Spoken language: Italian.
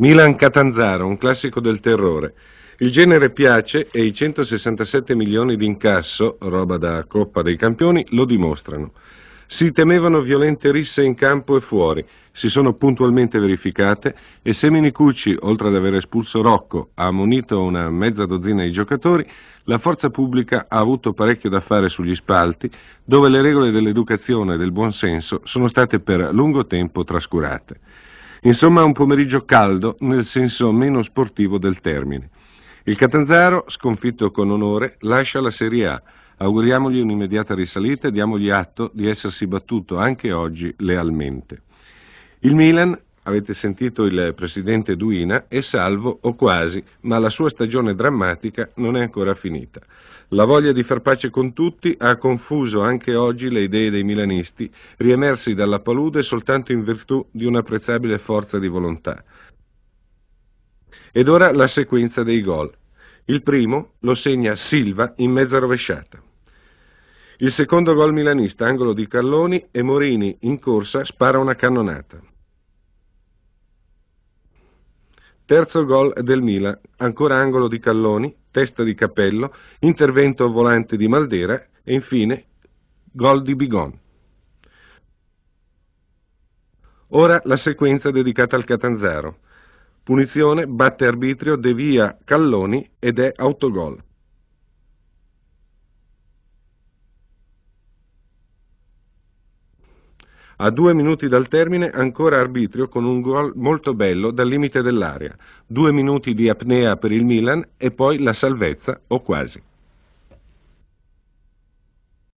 Milan Catanzaro, un classico del terrore. Il genere piace e i 167 milioni di incasso, roba da Coppa dei Campioni, lo dimostrano. Si temevano violente risse in campo e fuori, si sono puntualmente verificate e Semini Cucci, oltre ad aver espulso Rocco, ha ammonito una mezza dozzina di giocatori, la forza pubblica ha avuto parecchio da fare sugli spalti, dove le regole dell'educazione e del buonsenso sono state per lungo tempo trascurate. Insomma, un pomeriggio caldo nel senso meno sportivo del termine. Il Catanzaro, sconfitto con onore, lascia la Serie A. Auguriamogli un'immediata risalita e diamogli atto di essersi battuto anche oggi lealmente. Il Milan Avete sentito il presidente Duina, è salvo o quasi, ma la sua stagione drammatica non è ancora finita. La voglia di far pace con tutti ha confuso anche oggi le idee dei milanisti, riemersi dalla palude soltanto in virtù di un'apprezzabile forza di volontà. Ed ora la sequenza dei gol. Il primo lo segna Silva in mezza rovesciata. Il secondo gol milanista, angolo di Calloni e Morini in corsa spara una cannonata. Terzo gol del Milan, ancora angolo di Calloni, testa di Capello, intervento volante di Maldera e infine gol di Bigon. Ora la sequenza dedicata al Catanzaro. Punizione, batte arbitrio, devia Calloni ed è autogol. A due minuti dal termine ancora arbitrio con un gol molto bello dal limite dell'area. Due minuti di apnea per il Milan e poi la salvezza o quasi.